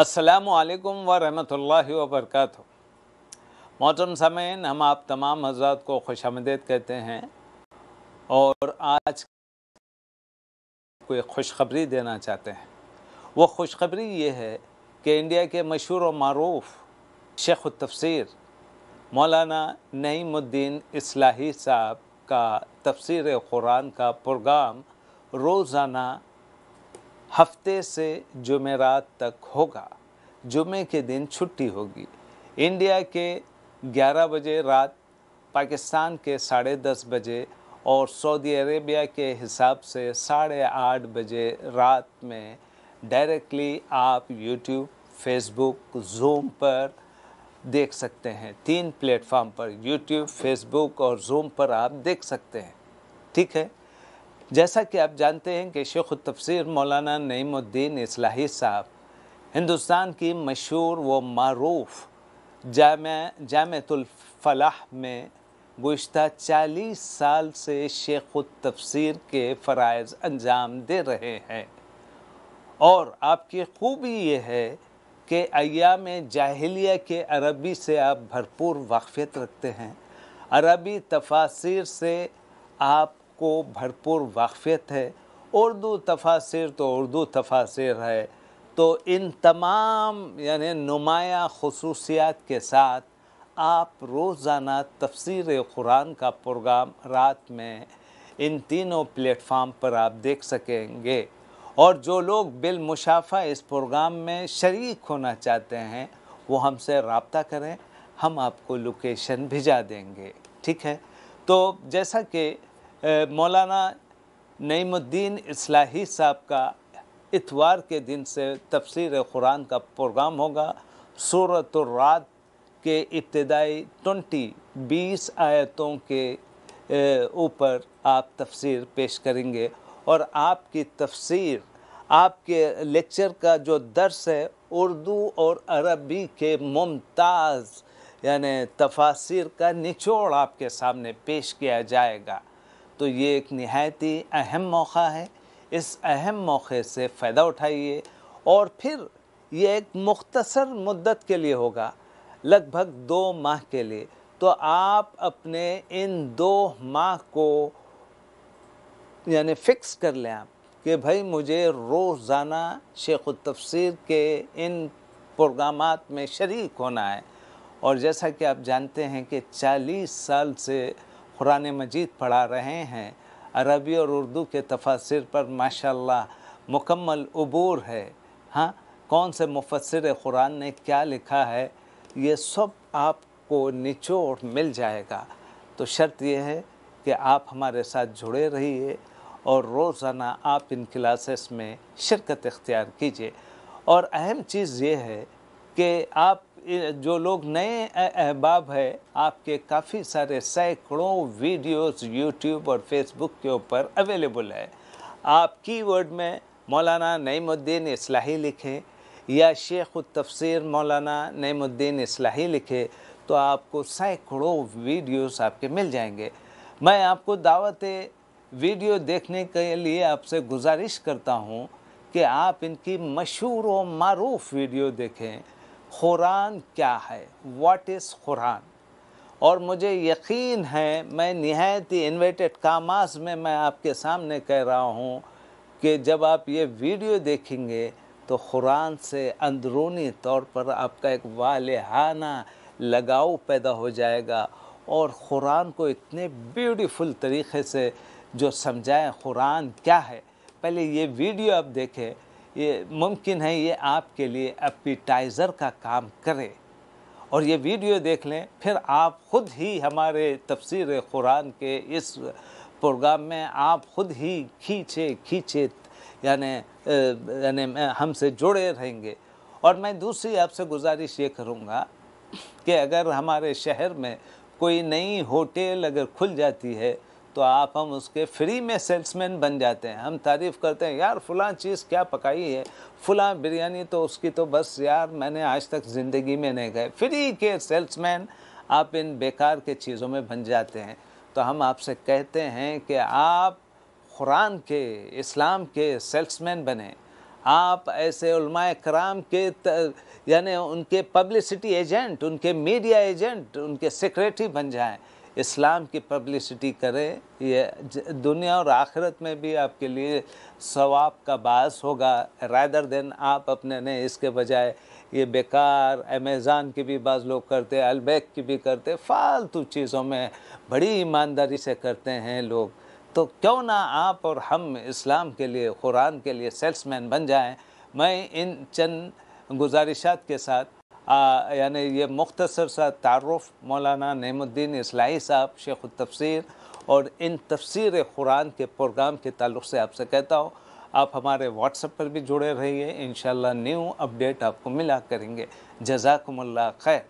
असलकम वरहत ला वरक मोहतरम समैन हम आप तमाम हजरात को खुश आमदेद कहते हैं और आज को एक खुशखबरी देना चाहते हैं वो खुशखबरी ये है कि इंडिया के मशहूर और मरूफ शेख तफसर मौलाना नईमुद्दीन इस्लाही साहब का तफसर क़ुरान का प्रोग्राम रोज़ाना हफ्ते से जुमेरात तक होगा जुमे के दिन छुट्टी होगी इंडिया के 11 बजे रात पाकिस्तान के साढ़े दस बजे और सऊदी अरेबिया के हिसाब से साढ़े आठ बजे रात में डायरेक्टली आप यूट्यूब फेसबुक जूम पर देख सकते हैं तीन प्लेटफॉर्म पर यूट्यूब फेसबुक और जूम पर आप देख सकते हैं ठीक है जैसा कि आप जानते हैं कि शेख तफसर मौलाना नईमुद्दीन इस्लाही साहब हिंदुस्तान की मशहूर व मरूफ जाम जामतुलफलाह में गुज्त चालीस साल से शेख तफसर के फ़रज़ अंजाम दे रहे हैं और आपकी खूबी ये है कि अयाम जाहलिया के अरबी से आप भरपूर वाकफ़ियत रखते हैं अरबी तफासिर से आप को भरपूर वाकफियत है उर्दू तफासिर तो उर्दू तफासिर है तो इन तमाम यानि नुमाया खसूसियात के साथ आप रोज़ाना तफसर कुरान का प्रोग्राम रात में इन तीनों प्लेटफार्म पर आप देख सकेंगे और जो लोग बिलमुशाफा इस प्रोग्राम में शरीक होना चाहते हैं वो हमसे रबता करें हम आपको लोकेशन भिजा देंगे ठीक है तो जैसा कि मौलाना नईमुद्दीन इस्लाही साहब का इतवार के दिन से तफसर कुरान का प्रोग्राम होगा सूरत रात के इब्तदाई ट्वेंटी बीस आयतों के ऊपर आप तफसीर पेश करेंगे और आपकी तफसीर आपके लेक्चर का जो दर्स है उर्दू और अरबी के मुमताज़ यानि तफासिर का निचोड़ आपके सामने पेश किया जाएगा तो ये एक नहायत ही अहम मौका है इस अहम मौके से फ़ायदा उठाइए और फिर ये एक मुख्तसर मुद्दत के लिए होगा लगभग दो माह के लिए तो आप अपने इन दो माह को यानी फ़िक्स कर लें आप कि भाई मुझे रोज़ाना शेख तफसीर के इन प्रोग्राम में शरीक होना है और जैसा कि आप जानते हैं कि 40 साल से कुरान मजीद पढ़ा रहे हैं अरबी और उर्दू के तफसर पर माशाल्लाह मुकम्मल अबूर है हाँ कौन से मुफसर कुरान ने क्या लिखा है ये सब आपको निचोड़ मिल जाएगा तो शर्त यह है कि आप हमारे साथ जुड़े रहिए और रोज़ाना आप इन क्लासेस में शिरकत इख्तियार कीजिए और अहम चीज़ ये है कि आप जो लोग नए अहबाब है आपके काफ़ी सारे सैकड़ों वीडियोस यूट्यूब और फेसबुक के ऊपर अवेलेबल है आप कीवर्ड में मौलाना नईमुद्दीन इस्लाही लिखें या शेख तफसर मौलाना नईमुद्दीन इस्लाही लिखें तो आपको सैकड़ों वीडियोस आपके मिल जाएंगे मैं आपको दावत वीडियो देखने के लिए आपसे गुजारिश करता हूँ कि आप इनकी मशहूर व मरूफ़ वीडियो देखें कुरान क्या है वाट इज़ कुरान और मुझे यकीन है मैं नहायत ही इन्वेटेड कामास में मैं आपके सामने कह रहा हूँ कि जब आप ये वीडियो देखेंगे तो कुरान से अंदरूनी तौर पर आपका एक वालहाना लगाव पैदा हो जाएगा और कुरान को इतने ब्यूटीफुल तरीके से जो समझाएँ कुरान क्या है पहले ये वीडियो आप देखें ये मुमकिन है ये आपके लिए अपीटाइज़र का काम करे और ये वीडियो देख लें फिर आप ख़ुद ही हमारे तफसर कुरान के इस प्रोग्राम में आप ख़ुद ही खींचे खींचे यानी यानी हमसे जुड़े रहेंगे और मैं दूसरी आपसे गुजारिश ये करूँगा कि अगर हमारे शहर में कोई नई होटल अगर खुल जाती है तो आप हम उसके फ्री में सेल्समैन बन जाते हैं हम तारीफ़ करते हैं यार फलां चीज़ क्या पकाई है फलां बिरयानी तो उसकी तो बस यार मैंने आज तक ज़िंदगी में नहीं गए फ्री के सेल्समैन आप इन बेकार के चीज़ों में बन जाते हैं तो हम आपसे कहते हैं कि आप कुरान के इस्लाम के सेल्समैन बने आप ऐसे कराम के यानी उनके पब्लिसिटी एजेंट उनके मीडिया एजेंट उनके सेक्रेटरी बन जाएं इस्लाम की पब्लिसिटी करें ये दुनिया और आखिरत में भी आपके लिए सवाब का बास होगा रायदर देन आप अपने ने इसके बजाय ये बेकार अमेज़ान की भी बाज़ लोग करते अलबैक की भी करते फालतू चीज़ों में बड़ी ईमानदारी से करते हैं लोग तो क्यों ना आप और हम इस्लाम के लिए कुरान के लिए सेल्समैन बन जाएं मैं इन चंद गुजारिशात के साथ यानी ये मुख्तसर सा तारफ़ मौलाना नहमुद्दीन इस्लाही साहब शेख तफसर और इन तफसर कुरान के प्रोग्राम के ताल्लुक से आपसे कहता हूँ आप हमारे व्हाट्सएप पर भी जुड़े रहिए इन न्यू अपडेट आपको मिला करेंगे जजाकमल्ला खैर